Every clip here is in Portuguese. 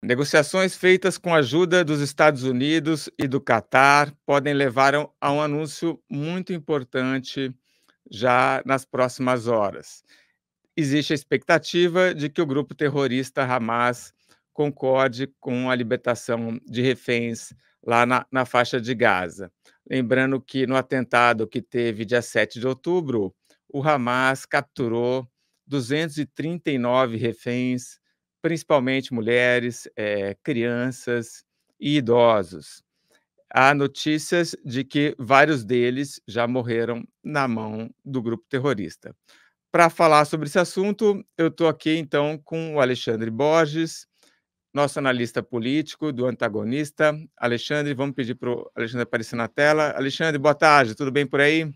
Negociações feitas com a ajuda dos Estados Unidos e do Catar podem levar a um anúncio muito importante já nas próximas horas. Existe a expectativa de que o grupo terrorista Hamas concorde com a libertação de reféns lá na, na faixa de Gaza. Lembrando que no atentado que teve dia 7 de outubro, o Hamas capturou 239 reféns principalmente mulheres, é, crianças e idosos. Há notícias de que vários deles já morreram na mão do grupo terrorista. Para falar sobre esse assunto, eu estou aqui então com o Alexandre Borges, nosso analista político do antagonista. Alexandre, vamos pedir para o Alexandre aparecer na tela. Alexandre, boa tarde, tudo bem por aí?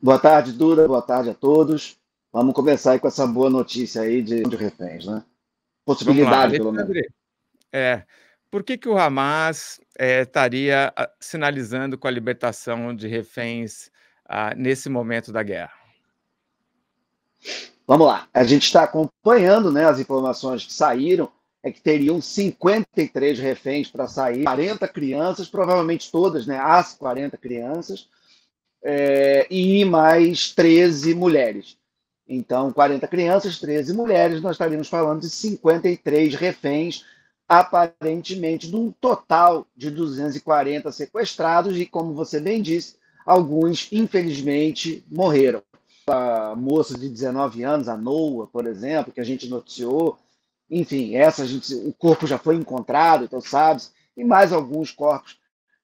Boa tarde, Duda, boa tarde a todos. Vamos começar aí com essa boa notícia aí de, de reféns, né? Possibilidade, lá, pelo menos. É, por que, que o Hamas é, estaria ah, sinalizando com a libertação de reféns ah, nesse momento da guerra? Vamos lá, a gente está acompanhando né, as informações que saíram, é que teriam 53 reféns para sair, 40 crianças, provavelmente todas, né, as 40 crianças, é, e mais 13 mulheres. Então, 40 crianças, 13 mulheres, nós estaríamos falando de 53 reféns, aparentemente, de um total de 240 sequestrados, e como você bem disse, alguns, infelizmente, morreram. A moça de 19 anos, a Noa, por exemplo, que a gente noticiou, enfim, essa gente, o corpo já foi encontrado, então sabe, e mais alguns corpos.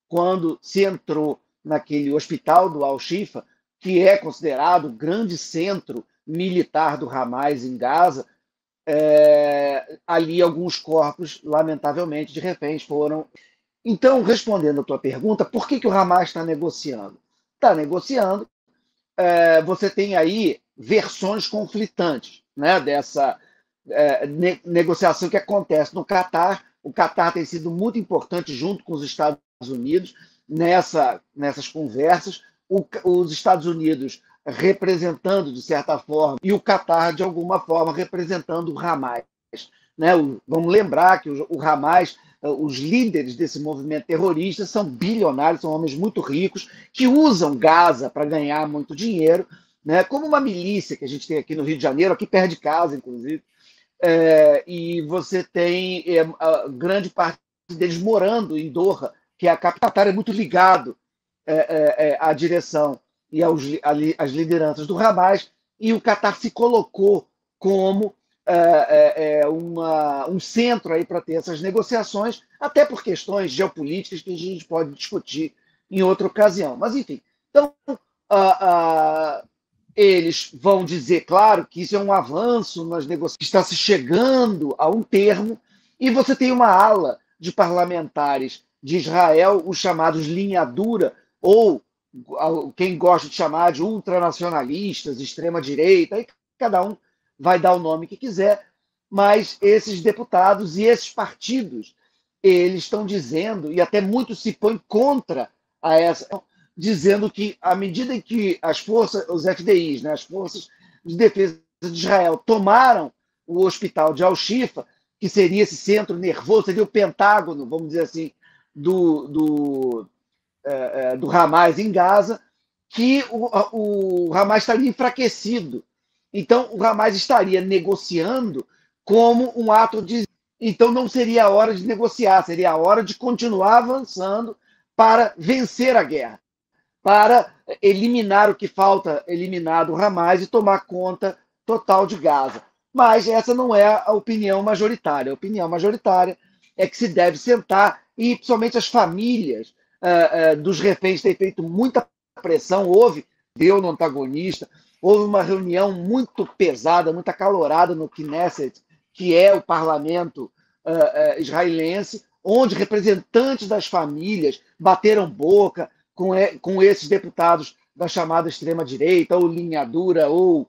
Quando se entrou naquele hospital do Al-Shifa, que é considerado o grande centro militar do Hamas em Gaza, é, ali alguns corpos, lamentavelmente, de repente foram. Então, respondendo a tua pergunta, por que, que o Hamas está negociando? Está negociando. É, você tem aí versões conflitantes né, dessa é, ne negociação que acontece no Catar. O Catar tem sido muito importante junto com os Estados Unidos nessa, nessas conversas. O, os Estados Unidos representando, de certa forma, e o Catar, de alguma forma, representando o Hamas. Né? vamos lembrar que o, Hamas eh, os líderes desse movimento terrorista são bilionários, são homens muito ricos, que usam Gaza para ganhar muito dinheiro, né? como uma milícia que a gente tem aqui no Rio de Janeiro, aqui perto de casa, inclusive. É, e você tem é, grande parte deles morando em Doha, que é a capital, é muito ligado é, à direção e aos, ali, as lideranças do Hamas, e o Catar se colocou como é, é, uma, um centro aí para ter essas negociações, até por questões geopolíticas que a gente pode discutir em outra ocasião. Mas, enfim, então ah, ah, eles vão dizer, claro, que isso é um avanço nas negociações, está se chegando a um termo, e você tem uma ala de parlamentares de Israel, os chamados linha dura, ou quem gosta de chamar de ultranacionalistas, extrema-direita, aí cada um vai dar o nome que quiser, mas esses deputados e esses partidos, eles estão dizendo, e até muitos se põem contra a essa, dizendo que à medida em que as forças, os FDIs, né, as forças de defesa de Israel tomaram o hospital de Al-Shifa, que seria esse centro nervoso, seria o Pentágono, vamos dizer assim, do, do é, é, do Hamas em Gaza, que o, o Hamas estaria enfraquecido. Então, o Hamas estaria negociando como um ato de. Então, não seria a hora de negociar, seria a hora de continuar avançando para vencer a guerra, para eliminar o que falta eliminar o Hamas e tomar conta total de Gaza. Mas essa não é a opinião majoritária. A opinião majoritária é que se deve sentar e, principalmente, as famílias uh, uh, dos reféns tem feito muita pressão, houve, deu no antagonista, houve uma reunião muito pesada, muito acalorada no Knesset, que é o parlamento uh, israelense, onde representantes das famílias bateram boca com, é, com esses deputados da chamada extrema-direita, ou linha dura, ou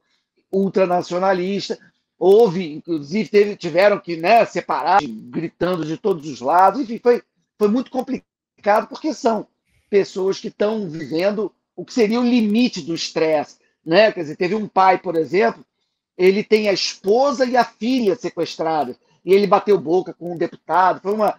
ultranacionalista. Houve, inclusive, teve, tiveram que né, separar, gritando de todos os lados. Enfim, foi, foi muito complicado complicado porque são pessoas que estão vivendo o que seria o limite do estresse, né? Quer dizer, teve um pai, por exemplo, ele tem a esposa e a filha sequestradas e ele bateu boca com um deputado. Foi uma,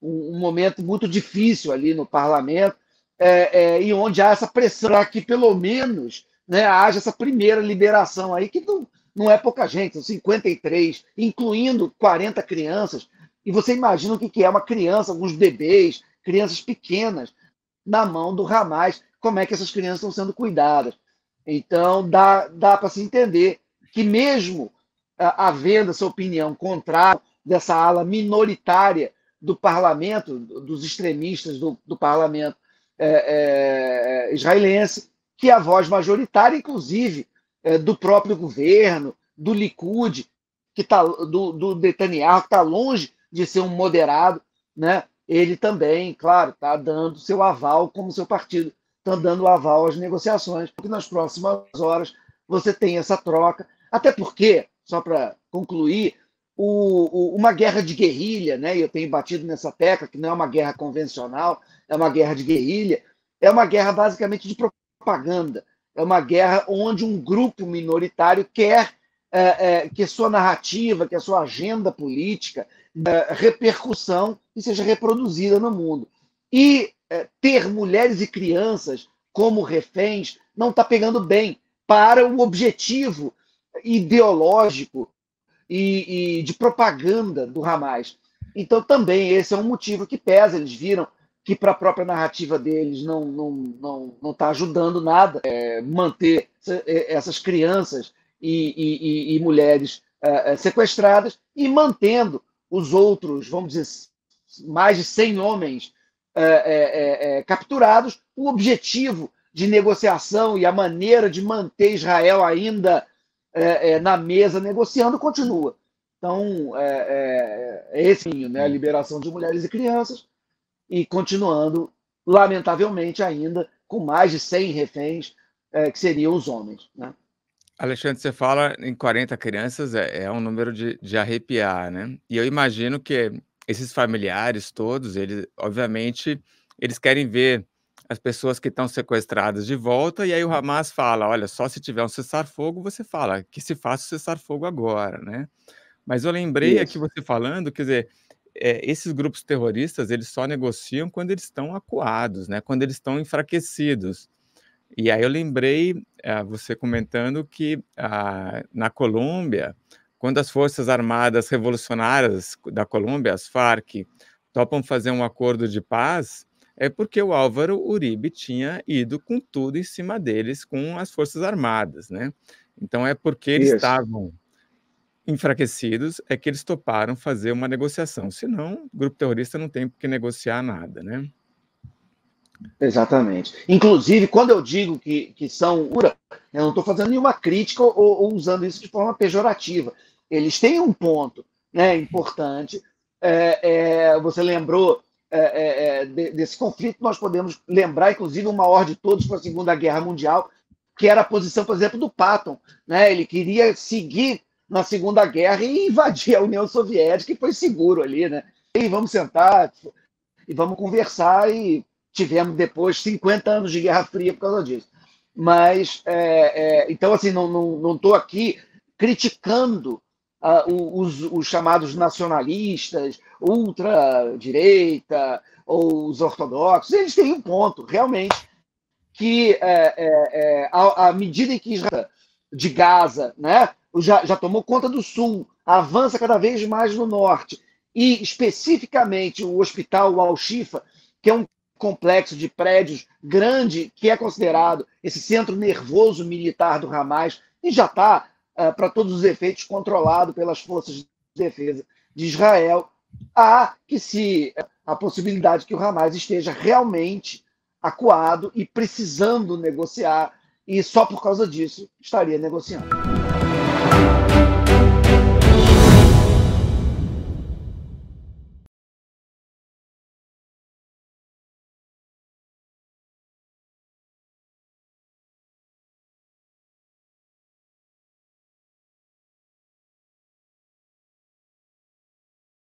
um, um momento muito difícil ali no parlamento é, é, e onde há essa pressão para que pelo menos né, haja essa primeira liberação aí que não, não é pouca gente, são 53, incluindo 40 crianças. E você imagina o que é uma criança, alguns bebês, crianças pequenas na mão do Hamas, como é que essas crianças estão sendo cuidadas. Então, dá, dá para se entender que, mesmo ah, havendo essa opinião contrária dessa ala minoritária do parlamento, dos extremistas do, do parlamento é, é, israelense, que é a voz majoritária, inclusive, é, do próprio governo, do Likud, que tá, do, do Netanyahu, que está longe de ser um moderado, né? ele também, claro, está dando seu aval, como seu partido está dando aval às negociações, porque nas próximas horas você tem essa troca. Até porque, só para concluir, o, o, uma guerra de guerrilha, né? eu tenho batido nessa tecla, que não é uma guerra convencional, é uma guerra de guerrilha, é uma guerra basicamente de propaganda. É uma guerra onde um grupo minoritário quer é, é, que sua narrativa, que a sua agenda política, é, repercussão e seja reproduzida no mundo. E é, ter mulheres e crianças como reféns não está pegando bem para o objetivo ideológico e, e de propaganda do Hamas. Então, também esse é um motivo que pesa. Eles viram que para a própria narrativa deles não não não não está ajudando nada é, manter é, essas crianças e, e, e mulheres eh, eh, sequestradas e mantendo os outros, vamos dizer, mais de 100 homens eh, capturados. O objetivo de negociação e a maneira de manter Israel ainda na mesa negociando continua. Então, é, é, é esse né? a liberação de mulheres e crianças, e continuando, lamentavelmente, ainda com mais de 100 reféns, é, que seriam os homens. Né? Alexandre, você fala em 40 crianças, é, é um número de, de arrepiar, né? E eu imagino que esses familiares todos, eles, obviamente, eles querem ver as pessoas que estão sequestradas de volta, e aí o uhum. Hamas fala: olha, só se tiver um cessar-fogo, você fala que se faça o cessar-fogo agora, né? Mas eu lembrei Isso. aqui você falando, quer dizer, é, esses grupos terroristas eles só negociam quando eles estão acuados, né? Quando eles estão enfraquecidos. E aí eu lembrei uh, você comentando que uh, na Colômbia, quando as Forças Armadas Revolucionárias da Colômbia, as Farc, topam fazer um acordo de paz, é porque o Álvaro Uribe tinha ido com tudo em cima deles, com as Forças Armadas, né? Então é porque eles Isso. estavam enfraquecidos é que eles toparam fazer uma negociação. Senão, o grupo terrorista não tem por que negociar nada, né? Exatamente. Inclusive, quando eu digo que, que são URA, eu não estou fazendo nenhuma crítica ou, ou, usando isso de forma pejorativa. Eles têm um ponto né, importante. É, é, você lembrou é, é, é de, desse conflito, nós podemos lembrar, inclusive, o maior de todos para a Segunda Guerra Mundial, que era a posição, por exemplo, do Patton. Né? Ele queria seguir na Segunda Guerra e invadir a União Soviética, e foi seguro ali. Né? E vamos sentar tipo, e vamos conversar e tivemos depois 50 anos de Guerra Fria por causa disso. Mas, é, é, então, assim, não estou não, não aqui criticando uh, os, os, chamados nacionalistas, ultradireita ou os ortodoxos. Eles têm um ponto, realmente, que é, à, é, é, medida em que Israel de Gaza né, já, já tomou conta do sul, avança cada vez mais no norte, e especificamente o hospital Al-Shifa, que é um complexo de prédios grande que é considerado esse centro nervoso militar do Hamas e já está, uh, é, para todos os efeitos, controlado pelas forças de defesa de Israel. Há que se é, a possibilidade que o Hamas esteja realmente acuado e precisando negociar, e só por causa disso estaria negociando.